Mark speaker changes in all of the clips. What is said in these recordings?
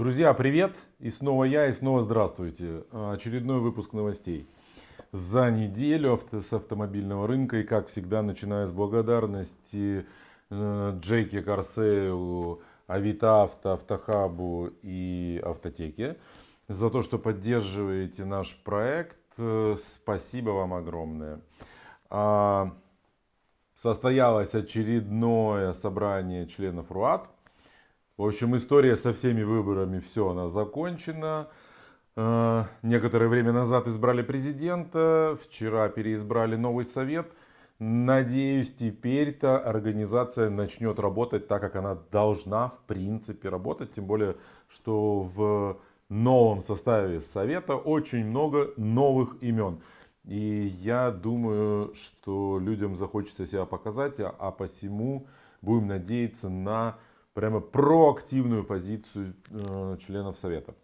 Speaker 1: Друзья, привет! И снова я, и снова здравствуйте. Очередной выпуск новостей за неделю авто, с автомобильного рынка. И как всегда, начиная с благодарности э, Джеки Карсейлу, Авито Авто, Автохабу и Автотеке за то, что поддерживаете наш проект. Э, спасибо вам огромное. А, состоялось очередное собрание членов Руат. В общем, история со всеми выборами, все, она закончена. Э, некоторое время назад избрали президента, вчера переизбрали новый совет. Надеюсь, теперь-то организация начнет работать так, как она должна, в принципе, работать. Тем более, что в новом составе совета очень много новых имен. И я думаю, что людям захочется себя показать, а, а посему будем надеяться на прямо проактивную позицию э, членов Совета.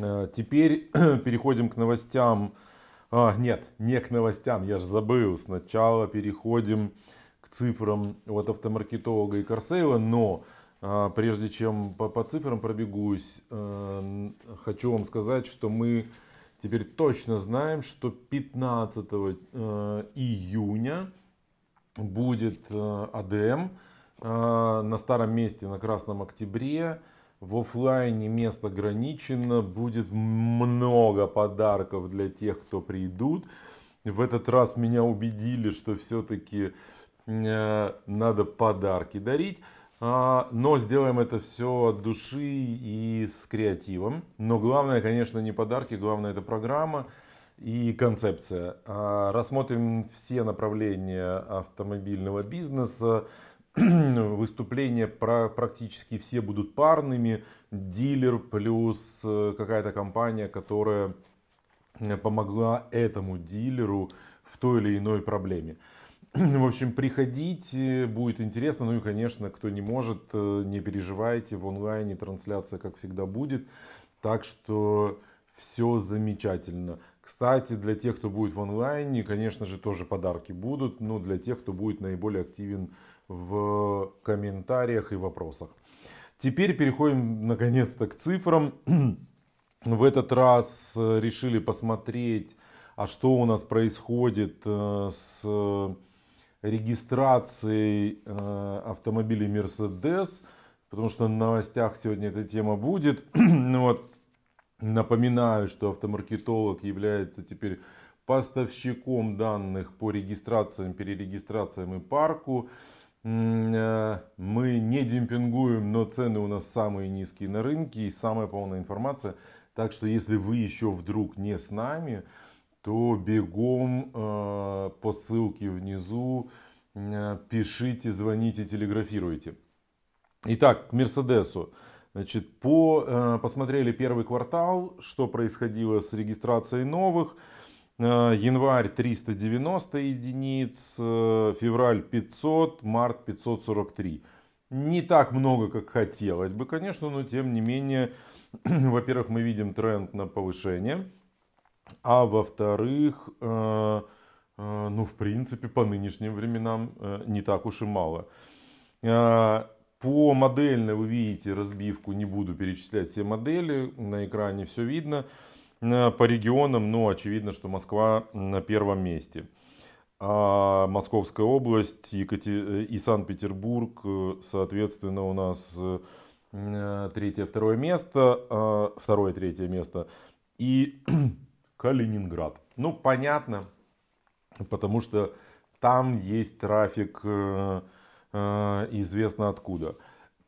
Speaker 1: Э, теперь переходим к новостям. А, нет, не к новостям, я же забыл. Сначала переходим к цифрам от автомаркетолога и Карсейла, но а, прежде чем по, по цифрам пробегусь, э, хочу вам сказать, что мы теперь точно знаем, что 15 июня будет АДМ. А, на старом месте, на Красном Октябре. В офлайне место ограничено, будет много подарков для тех, кто придут. В этот раз меня убедили, что все-таки э, надо подарки дарить. А, но сделаем это все от души и с креативом. Но главное, конечно, не подарки, главное это программа и концепция. А, рассмотрим все направления автомобильного бизнеса выступления практически все будут парными. Дилер плюс э, какая-то компания, которая э, помогла этому дилеру в той или иной проблеме. В общем, приходите, будет интересно. Ну и, конечно, кто не может, э, не переживайте, в онлайне трансляция, как всегда, будет. Так что все замечательно. Кстати, для тех, кто будет в онлайне, конечно же, тоже подарки будут. Но для тех, кто будет наиболее активен в комментариях и вопросах. Теперь переходим наконец-то к цифрам. В этот раз э, решили посмотреть, а что у нас происходит э, с регистрацией э, автомобилей Mercedes, потому что на новостях сегодня эта тема будет. Ну вот, напоминаю, что автомаркетолог является теперь поставщиком данных по регистрациям, перерегистрациям и парку. Э, мы не демпингуем, но цены у нас самые низкие на рынке и самая полная информация. Так что если вы еще вдруг не с нами, то бегом э, по ссылке внизу э, пишите, звоните, телеграфируйте. Итак, к Мерседесу. Значит, по, э, посмотрели первый квартал, что происходило с регистрацией новых. Э, январь 390 единиц, э, февраль 500, март 543. Не так много, как хотелось бы, конечно, но тем не менее, во-первых, мы видим тренд на повышение, а во-вторых, э, ну, в принципе, по нынешним временам не так уж и мало. По модельной вы видите разбивку, не буду перечислять все модели, на экране все видно. Э, по регионам, но ну, очевидно, что Москва на первом месте. А Московская область Екатер... Э, и Санкт-Петербург, э, соответственно, у нас третье-второе место, второе-третье место и Калининград. Ну, понятно, потому что там есть трафик известно откуда.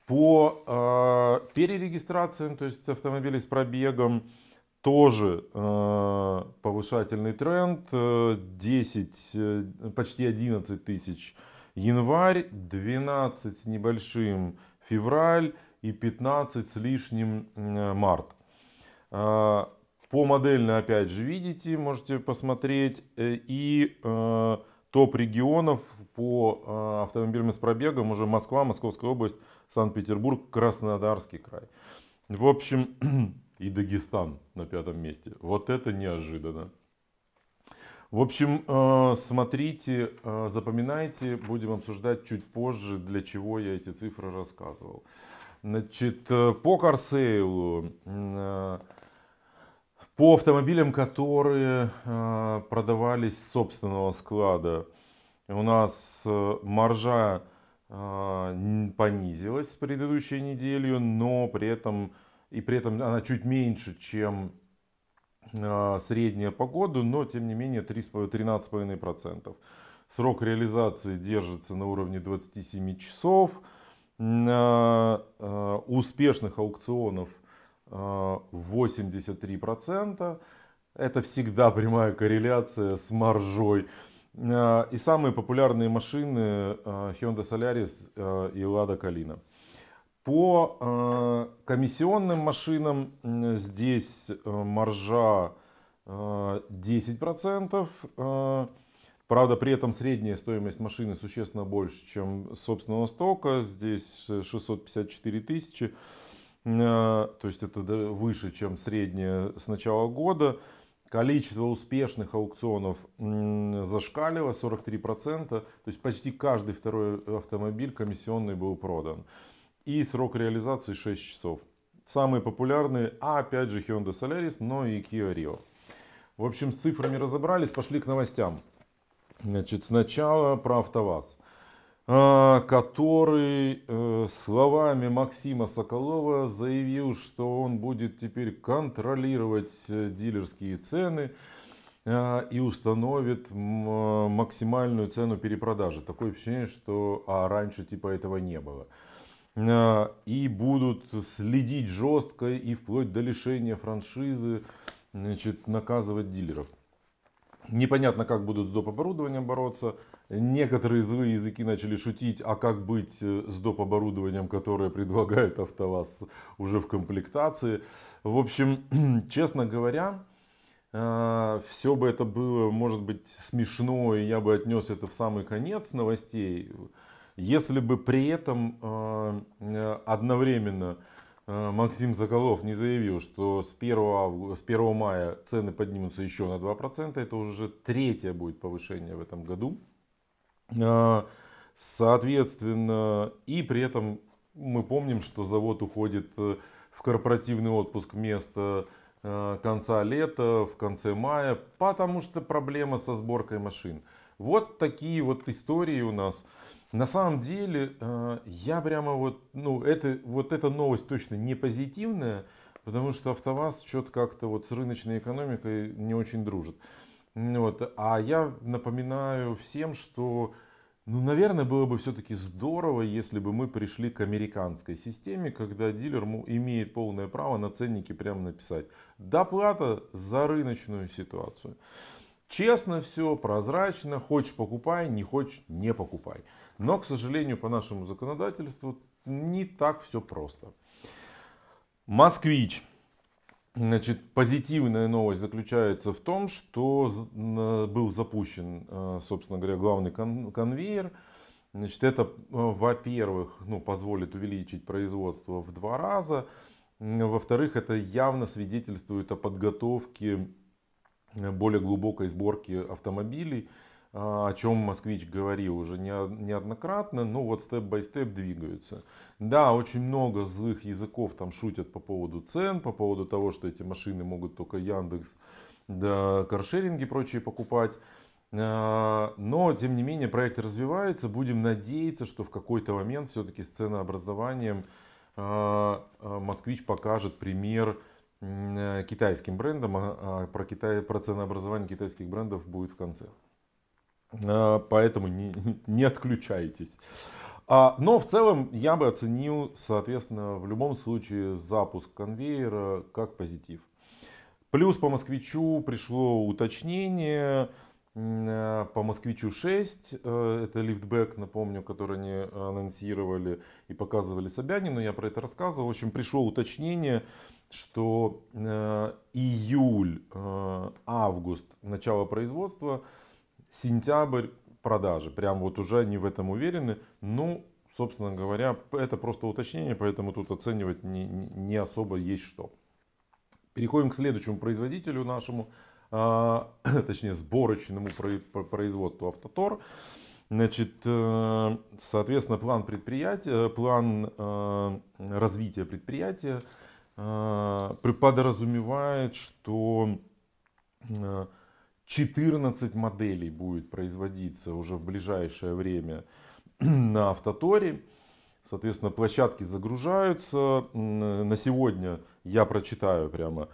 Speaker 1: По перерегистрациям, то есть автомобилей с пробегом, тоже э, повышательный тренд. 10, э, почти 11 тысяч январь, 12 с небольшим февраль и 15 с лишним э, март. Э, по модельной опять же видите, можете посмотреть. Э, и э, топ регионов по э, автомобилям с пробегом уже Москва, Московская область, Санкт-Петербург, Краснодарский край. В общем, и Дагестан на пятом месте. Вот это неожиданно. В общем, э, смотрите, э, запоминайте, будем обсуждать чуть позже, для чего я эти цифры рассказывал. Значит, э, по карсейлу, по автомобилям, которые продавались с собственного склада, у нас маржа понизилась с предыдущей неделю, но при этом и при этом она чуть меньше, чем а, средняя по году, но тем не менее 13,5%. Срок реализации держится на уровне 27 часов. А, а, успешных аукционов 83%. Это всегда прямая корреляция с маржой. И самые популярные машины Hyundai Solaris и Lada Калина. По э, комиссионным машинам здесь э, маржа 10%. Э, Правда, при этом средняя стоимость машины существенно больше, чем собственного стока. Здесь 654 тысячи. То есть это выше, чем средняя с начала года. Количество успешных аукционов зашкалило 43%. То есть почти каждый второй автомобиль комиссионный был продан и срок реализации 6 часов. Самые популярные, а опять же Hyundai Solaris, но и Kia Rio. В общем, с цифрами разобрались, пошли к новостям. Значит, сначала про АвтоВАЗ, а, который э, словами Максима Соколова заявил, что он будет теперь контролировать э, дилерские цены э, и установит максимальную цену перепродажи. Такое впечатление, что а раньше типа этого не было. А, и будут следить жестко и вплоть до лишения франшизы, значит, наказывать дилеров. Непонятно, как будут с доп. оборудованием бороться. Некоторые злые языки начали шутить, а как быть э, с доп. оборудованием, которое предлагает АвтоВАЗ уже в комплектации. В общем, честно говоря, а, все бы это было, может быть, смешно, и я бы отнес это в самый конец новостей. Если бы при этом э, одновременно э, Максим Заколов не заявил, что с 1, августа, с 1 мая цены поднимутся еще на 2%, это уже третье будет повышение в этом году. Э, соответственно, и при этом мы помним, что завод уходит в корпоративный отпуск вместо конца лета, в конце мая, потому что проблема со сборкой машин. Вот такие вот истории у нас. На самом деле, э, я прямо вот, ну, это, вот эта новость точно не позитивная, потому что АвтоВАЗ что-то как-то вот с рыночной экономикой не очень дружит. Вот. А я напоминаю всем, что, ну, наверное, было бы все-таки здорово, если бы мы пришли к американской системе, когда дилер имеет полное право на ценники прямо написать. Доплата за рыночную ситуацию. Честно все, прозрачно, хочешь покупай, не хочешь не покупай. Но, к сожалению, по нашему законодательству не так все просто. Москвич. Значит, позитивная новость заключается в том, что был запущен, э, собственно говоря, главный кон конвейер. Значит, это, э, во-первых, ну, позволит увеличить производство в два раза. Во-вторых, это явно свидетельствует о подготовке э, более глубокой сборки автомобилей а, о чем москвич говорил уже неоднократно, но ну, вот степ-бай-степ двигаются. Да, очень много злых языков там шутят по поводу цен, по поводу того, что эти машины могут только Яндекс, да, каршеринги и прочие покупать. А, но, тем не менее, проект развивается. Будем надеяться, что в какой-то момент все-таки с ценообразованием а, москвич покажет пример китайским брендам, а про, Китай, про ценообразование китайских брендов будет в конце. Э, поэтому не, не отключайтесь. А, но в целом я бы оценил, соответственно, в любом случае запуск конвейера как позитив. Плюс по москвичу пришло уточнение, э, по москвичу 6, э, это лифтбэк, напомню, который они анонсировали и показывали Собянину, я про это рассказывал. В общем, пришло уточнение, что июль, август, начало производства – Сентябрь продажи. Прям вот уже они в этом уверены. Ну, собственно говоря, это просто уточнение, поэтому тут оценивать не, не особо есть что. Переходим к следующему производителю нашему, а, точнее сборочному производству Автотор. Значит, э, соответственно, план предприятия, план э, развития предприятия э, подразумевает, что 14 моделей будет производиться уже в ближайшее время на автоторе. Соответственно, площадки загружаются. Э, на сегодня я прочитаю прямо.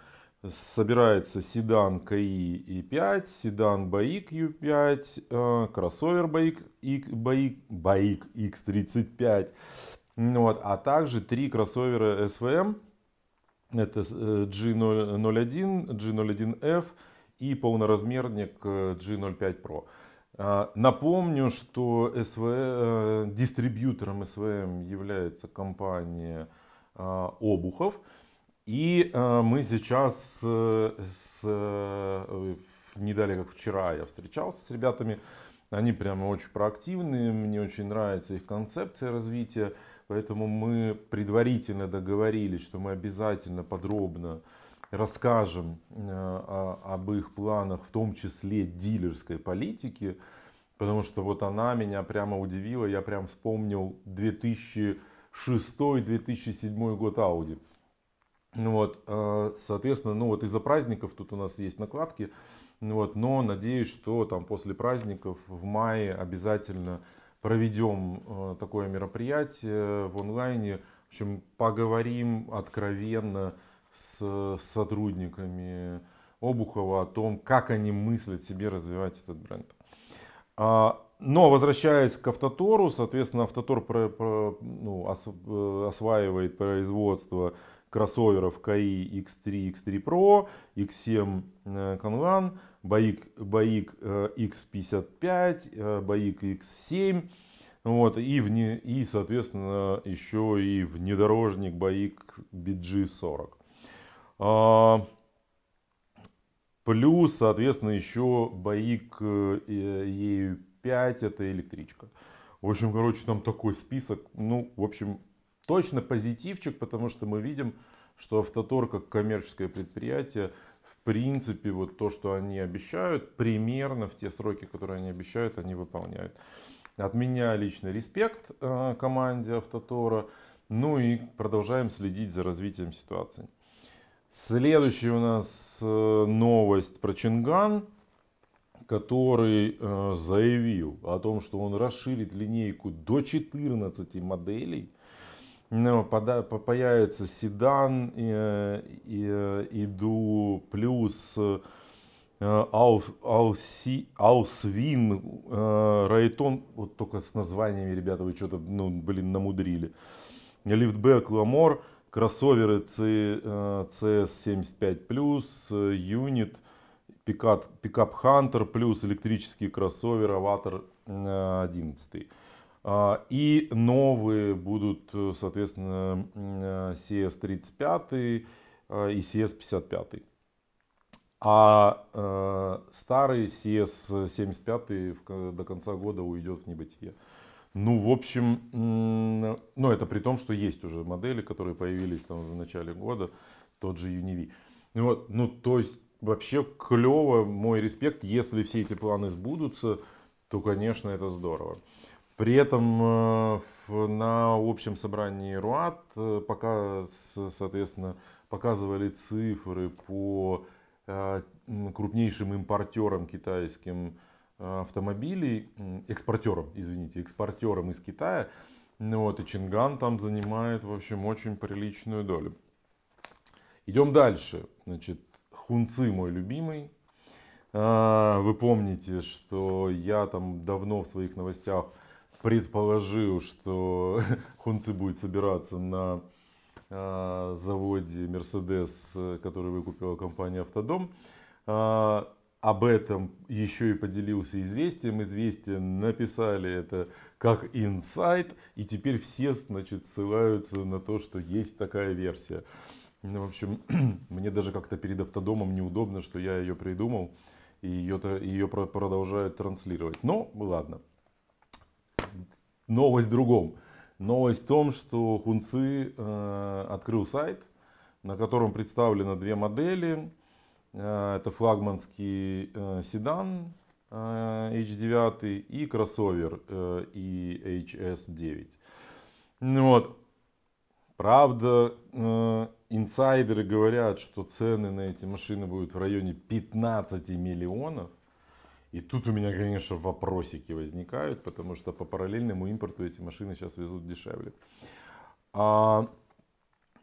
Speaker 1: Собирается седан КИ И5, седан Баик Ю5, э, кроссовер Баик, Баик, Баик X35, вот, а также три кроссовера СВМ. Это G01, э, G01F, и полноразмерник э, G05 Pro. А, напомню, что СВ, э, дистрибьютором СВМ является компания а, Обухов. И а, мы сейчас, э, с, не далее как вчера я встречался с ребятами, они прямо очень проактивные, мне очень нравится их концепция развития, поэтому мы предварительно договорились, что мы обязательно подробно расскажем э, об их планах, в том числе дилерской политики, потому что вот она меня прямо удивила, я прям вспомнил 2006-2007 год Audi. Ну вот, э, соответственно, ну вот из-за праздников тут у нас есть накладки, ну вот, но надеюсь, что там после праздников в мае обязательно проведем э, такое мероприятие в онлайне, в общем, поговорим откровенно с сотрудниками Обухова о том, как они мыслят себе развивать этот бренд. А, но возвращаясь к Автотору, соответственно, Автотор про, про, ну, ос, э, осваивает производство кроссоверов КАИ X3, X3 Pro, X7 Kangan, Баик, Баик X55, Баик X7. Вот, и, вне, и, соответственно, еще и внедорожник Баик BG40. А, плюс, соответственно, еще бои к э, ЕЮ-5, это электричка. В общем, короче, там такой список. Ну, в общем, точно позитивчик, потому что мы видим, что Автотор как коммерческое предприятие, в принципе, вот то, что они обещают, примерно в те сроки, которые они обещают, они выполняют. От меня личный респект э, команде Автотора. Ну и продолжаем следить за развитием ситуации. Следующая у нас э, новость про Чинган, который э, заявил о том, что он расширит линейку до 14 моделей. Ну, появится седан, э, и иду плюс Аусвин, Райтон, вот только с названиями, ребята, вы что-то, ну, блин, намудрили. Лифтбэк, Ламор. Кросовери CS75+, э, э, Юнит, пикап Хантер плюс электрический кроссовер Аватар 11. Э, а, и новые будут, соответственно, CS35 и CS55. А старый CS75 до конца года уйдет в небытие. Ну, в общем, ну, это при том, что есть уже модели, которые появились там в начале года, тот же Univi. Ну вот, ну, то есть, вообще клево, мой респект, если все эти планы сбудутся, то, конечно, это здорово. При этом э, на общем собрании РУАТ э, пока, соответственно, показывали цифры по э, крупнейшим импортерам китайским Э, автомобилей экспортером, извините, экспортером из Китая. Ну вот, и Чинган там занимает, в общем, очень приличную долю. Идем дальше. Значит, Хунцы мой любимый. Э, вы помните, что я там давно в своих новостях предположил, что Хунцы будет собираться на э, заводе Mercedes, который выкупила компания Автодом об этом еще и поделился известием. Известие написали это как инсайт, и теперь все, значит, ссылаются на то, что есть такая версия. Ну, в общем, мне даже как-то перед автодомом неудобно, что я ее придумал, и ее, ее продолжают транслировать. Но, ну, ладно. Новость в другом. Новость в том, что Хунцы э, открыл сайт, на котором представлены две модели – Э, это флагманский э, седан H9 э, и кроссовер и hs 9 ну Вот. Правда, инсайдеры говорят, что цены на эти машины будут в районе 15 миллионов. И тут у меня, конечно, вопросики возникают, потому что по параллельному импорту эти машины сейчас везут дешевле. А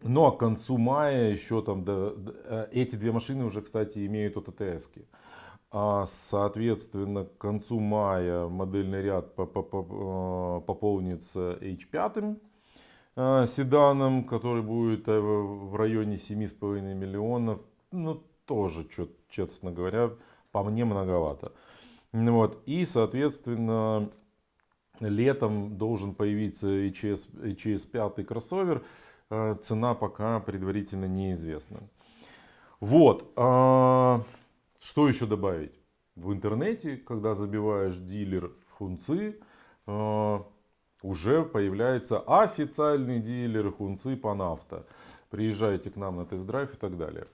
Speaker 1: но к концу мая еще там, да, э, эти две машины уже, кстати, имеют ОТТС. -ки. А, соответственно, к концу мая модельный ряд э, пополнится H5 э, седаном, который будет в районе 7,5 миллионов. Ну, тоже, честно говоря, по мне многовато. Ну вот. И, соответственно, летом должен появиться HS, HS5 кроссовер. Э, цена пока предварительно неизвестна. Вот. А, что еще добавить? В интернете, когда забиваешь дилер хунцы, э, уже появляется официальный дилер хунцы Панафта. Приезжайте к нам на тест-драйв и так далее.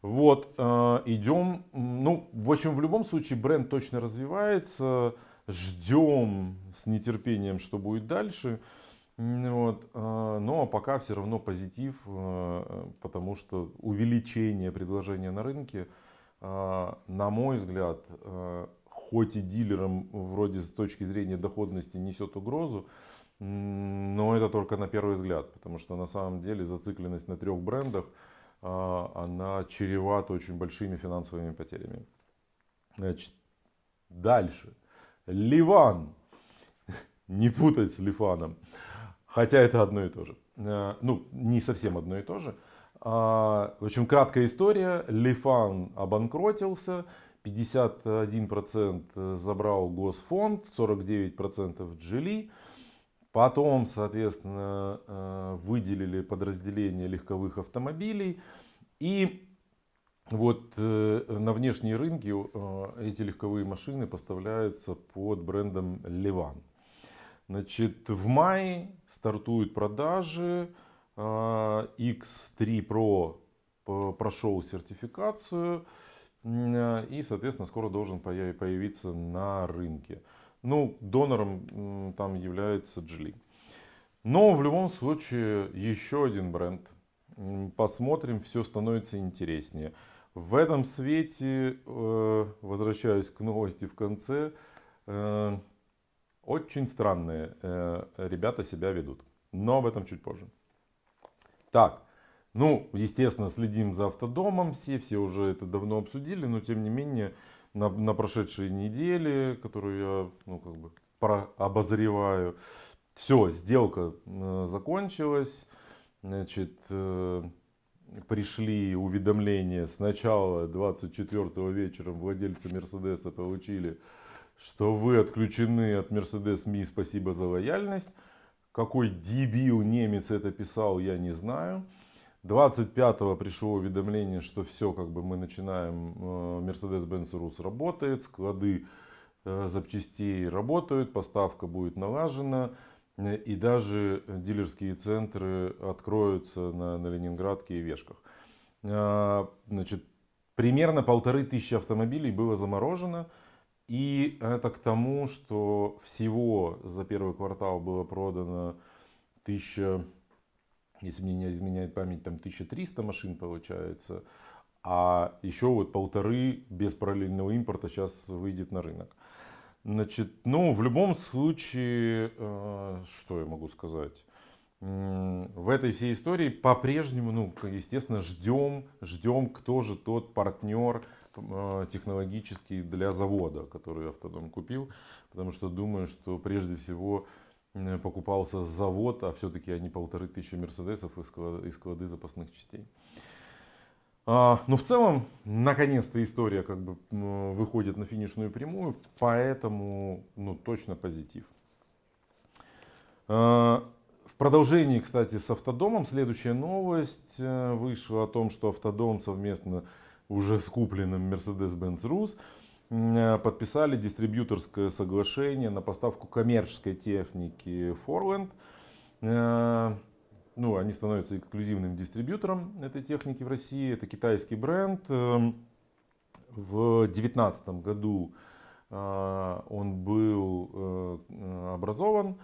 Speaker 1: Вот, э, идем, ну, в общем, в любом случае бренд точно развивается, ждем с нетерпением, что будет дальше. Вот. А, но ну, а пока все равно позитив, а, потому что увеличение предложения на рынке, на мой взгляд, хоть и дилерам вроде с точки зрения доходности несет угрозу, но это только на первый взгляд, потому что на самом деле зацикленность на трех брендах, она чревата очень большими финансовыми потерями. Значит, дальше. Ливан. Не путать с Лифаном. Хотя это одно и то же. Э, ну, не совсем одно и то же. А, в общем, краткая история. Лифан обанкротился, 51% забрал госфонд, 49% джили. Потом, соответственно, э, выделили подразделение легковых автомобилей. И вот э, на внешние рынки эти легковые машины поставляются под брендом Леван. Значит, в мае стартуют продажи. X3 а, Pro прошел сертификацию а, и, соответственно, скоро должен появиться на рынке. Ну, донором там является Geely. Но в любом случае еще один бренд. Посмотрим, все становится интереснее. В этом свете, э, возвращаюсь к новости в конце, э, очень странные э, ребята себя ведут. Но об этом чуть позже. Так, ну, естественно, следим за автодомом все, все уже это давно обсудили, но тем не менее, на, на прошедшие недели, которую я, ну, как бы, про обозреваю, все, сделка э, закончилась, значит, э, пришли уведомления сначала 24 вечером владельцы Мерседеса получили что вы отключены от Mercedes Me, спасибо за лояльность. Какой дебил немец это писал, я не знаю. 25-го пришло уведомление, что все, как бы мы начинаем, э, Mercedes-Benz Rus работает, склады э, запчастей работают, поставка будет налажена. Э, и даже дилерские центры откроются на, на Ленинградке и Вешках. Значит, примерно полторы тысячи автомобилей было заморожено. И это к тому, что всего за первый квартал было продано 1000, если мне не изменяет память, там 1300 машин получается, а еще вот полторы без параллельного импорта сейчас выйдет на рынок. Значит, ну, в любом случае, э, что я могу сказать? в этой всей истории по-прежнему, ну, естественно, ждем, ждем, кто же тот партнер, Э, технологический для завода, который автодом купил, потому что думаю, что прежде всего покупался завод, а все-таки они полторы тысячи мерседесов из склады, склады запасных частей. А, Но ну, в целом, наконец-то история как бы выходит на финишную прямую, поэтому ну, точно позитив. А, в продолжении, кстати, с Автодомом следующая новость э, вышла о том, что Автодом совместно уже с купленным Mercedes-Benz Rus э, подписали дистрибьюторское соглашение на поставку коммерческой техники Forland. Э, ну, они становятся эксклюзивным дистрибьютором этой техники в России. Это китайский бренд. Эм, в 2019 году э, он был образован.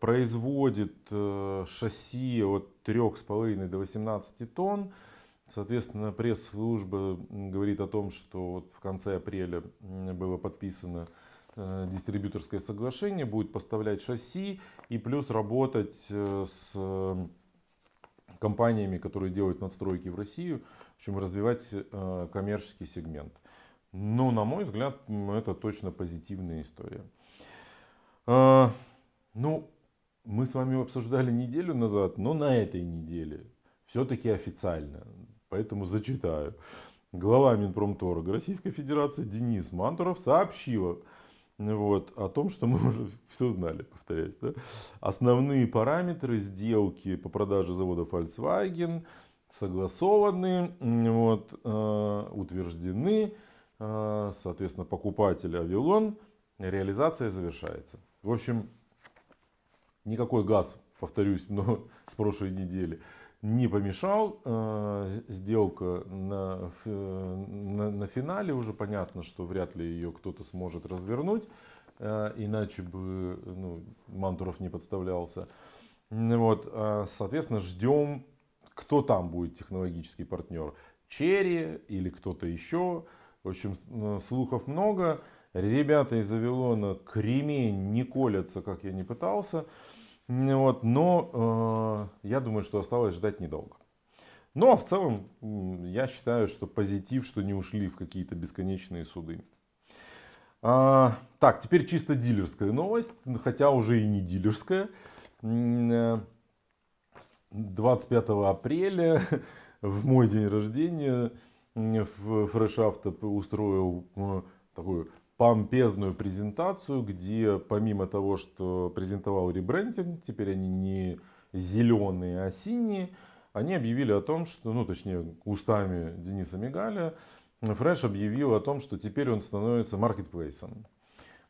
Speaker 1: Производит шасси от 3,5 до 18 тонн Соответственно, пресс-служба говорит о том, что вот в конце апреля было подписано э, дистрибьюторское соглашение, будет поставлять шасси и плюс работать э, с э, компаниями, которые делают надстройки в Россию, в общем, развивать коммерческий сегмент. Но, ну, на мой взгляд, это точно позитивная история. А, ну, мы с вами обсуждали неделю назад, но на этой неделе все-таки официально поэтому зачитаю. Глава Минпромторга Российской Федерации Денис Мантуров сообщил вот, о том, что мы уже все знали, повторяюсь. Да? Основные параметры сделки по продаже завода Volkswagen согласованы, вот, э, утверждены. Э, соответственно, покупатель Авилон, реализация завершается. В общем, никакой газ, повторюсь, но с прошлой недели не помешал. Э, сделка на, на, на финале уже понятно, что вряд ли ее кто-то сможет развернуть, э, иначе бы ну, Мантуров не подставлялся. Вот, э, соответственно, ждем, кто там будет технологический партнер. Черри или кто-то еще. В общем, слухов много. Ребята из Авилона кремень не колятся, как я не пытался. Вот, но э, я думаю, что осталось ждать недолго. Но ну, а в целом я считаю, что позитив, что не ушли в какие-то бесконечные суды. А, так, теперь чисто дилерская новость, хотя уже и не дилерская. 25 э, апреля, в мой день рождения, в устроил э, такую помпезную презентацию, где помимо того, что презентовал ребрендинг, теперь они не зеленые, а синие, они объявили о том, что, ну точнее, устами Дениса Мигаля, Fresh объявил о том, что теперь он становится маркетплейсом.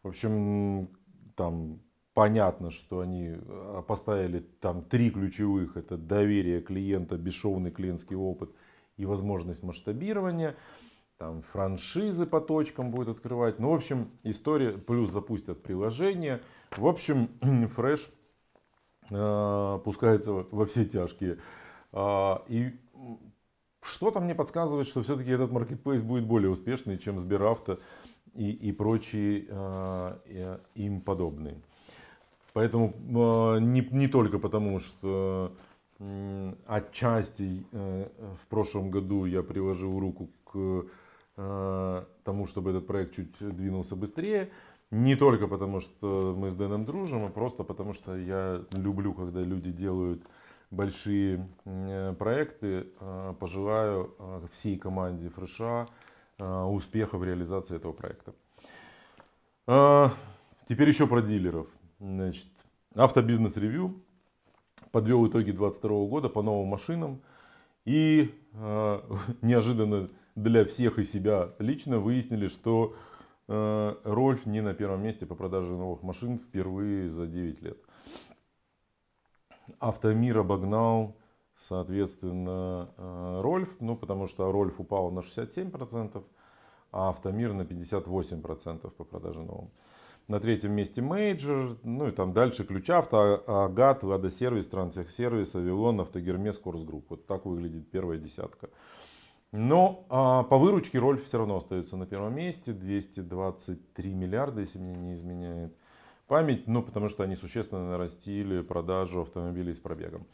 Speaker 1: В общем, там понятно, что они а, поставили там три ключевых. Это доверие клиента, бесшовный клиентский опыт и возможность масштабирования там франшизы по точкам будет открывать. Ну, в общем, история, плюс запустят приложение. В общем, фреш э, пускается во все тяжкие. Э, и что-то мне подсказывает, что все-таки этот маркетплейс будет более успешный, чем Сберавто и, и прочие э, э им подобные. Поэтому э, не, не только потому, что э, отчасти э, в прошлом году я приложил руку к Э, тому, чтобы этот проект чуть двинулся быстрее. Не только потому, что мы с Дэном дружим, а просто потому, что я люблю, когда люди делают большие э, проекты. Э, пожелаю всей команде Фреша успеха в реализации этого проекта. Теперь еще про дилеров. Значит, автобизнес ревью подвел итоги 2022 года по новым машинам и неожиданно для всех и себя лично выяснили, что э, Рольф не на первом месте по продаже новых машин впервые за 9 лет. Автомир обогнал, соответственно, э, Рольф, ну потому что Рольф упал на 67%, а Автомир на 58% по продаже новым. На третьем месте Мейджор, ну и там дальше ключ авто а, Агат, Лада Сервис, Трансехсервис, Авилон, Автогермес, Корс Групп. Вот так выглядит первая десятка. Но а, по выручке Рольф все равно остается на первом месте. 223 миллиарда, если мне не изменяет память. Ну, потому что они существенно нарастили продажу автомобилей с пробегом.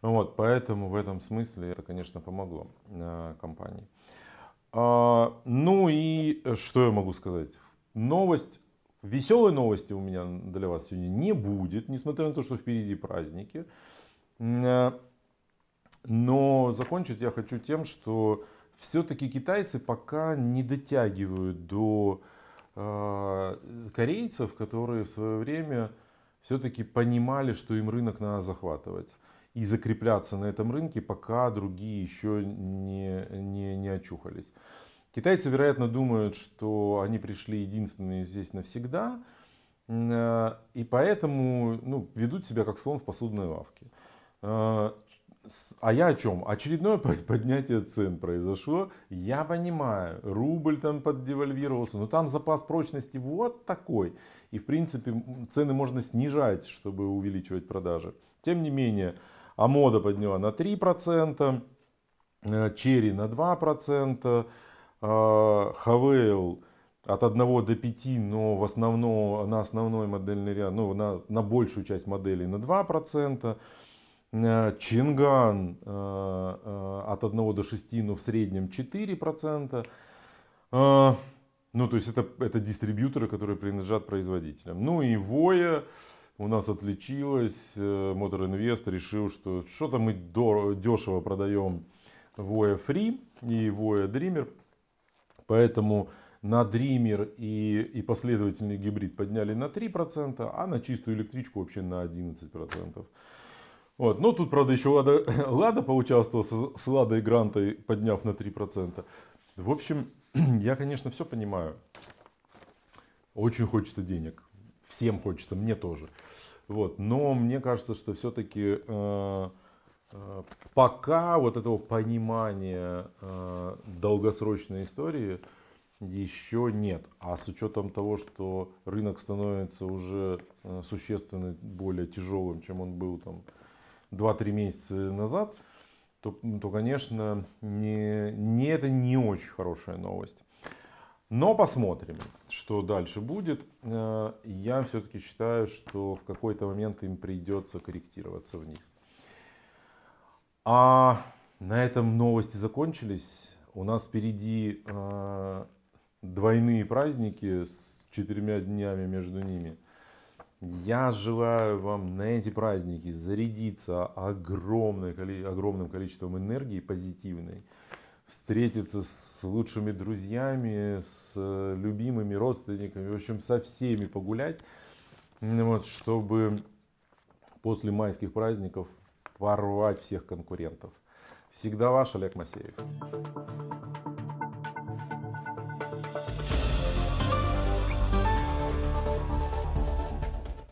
Speaker 1: Вот, поэтому в этом смысле это, конечно, помогло а, компании. А, ну и что я могу сказать? Новость. Веселой новости у меня для вас сегодня не будет, несмотря на то, что впереди праздники. А, но закончить я хочу тем, что все-таки китайцы пока не дотягивают до э, корейцев, которые в свое время все-таки понимали, что им рынок надо захватывать и закрепляться на этом рынке, пока другие еще не, не, не очухались. Китайцы, вероятно, думают, что они пришли единственные здесь навсегда, э, и поэтому ну, ведут себя как слон в посудной лавке. А, а я о чем? Очередное поднятие цен произошло. Я понимаю, рубль там поддевальвировался, но там запас прочности вот такой. И в принципе цены можно снижать, чтобы увеличивать продажи. Тем не менее, Амода подняла на 3%, э, Черри на 2%, э, Хавейл от 1 до 5, но в основном, на основной модельный ряд, ну, на, на большую часть моделей на 2%. Э, Чинган э, э, от 1 до 6, но ну, в среднем 4%. Ну, то есть это, это дистрибьюторы, которые принадлежат производителям. Ну и Воя у нас отличилась. Мотор Инвест решил, что что-то мы дешево продаем Воя Free и Воя Dreamer. Поэтому на Dreamer и, и последовательный гибрид подняли на 3%, а на чистую электричку вообще на 11%. Вот. Ну, тут, правда, еще Лада, Лада поучаствовала с, с Ладой Грантой, подняв на 3%. В общем, я, конечно, все понимаю. Очень хочется денег. Всем хочется, мне тоже. Вот. Но мне кажется, что все-таки э, э, пока вот этого понимания э, долгосрочной истории еще нет. А с учетом того, что рынок становится уже э, существенно более тяжелым, чем он был там 2-3 месяца назад, то, ну, то конечно, не, не, это не очень хорошая новость. Но посмотрим, что дальше будет. Э, я все-таки считаю, что в какой-то момент им придется корректироваться вниз. А на этом новости закончились. У нас впереди э, двойные праздники с четырьмя днями между ними. Я желаю вам на эти праздники зарядиться огромным количеством энергии позитивной, встретиться с лучшими друзьями, с э, любимыми родственниками, в общем, со всеми погулять, вот, чтобы после майских праздников порвать всех конкурентов. Всегда ваш Олег Масеев.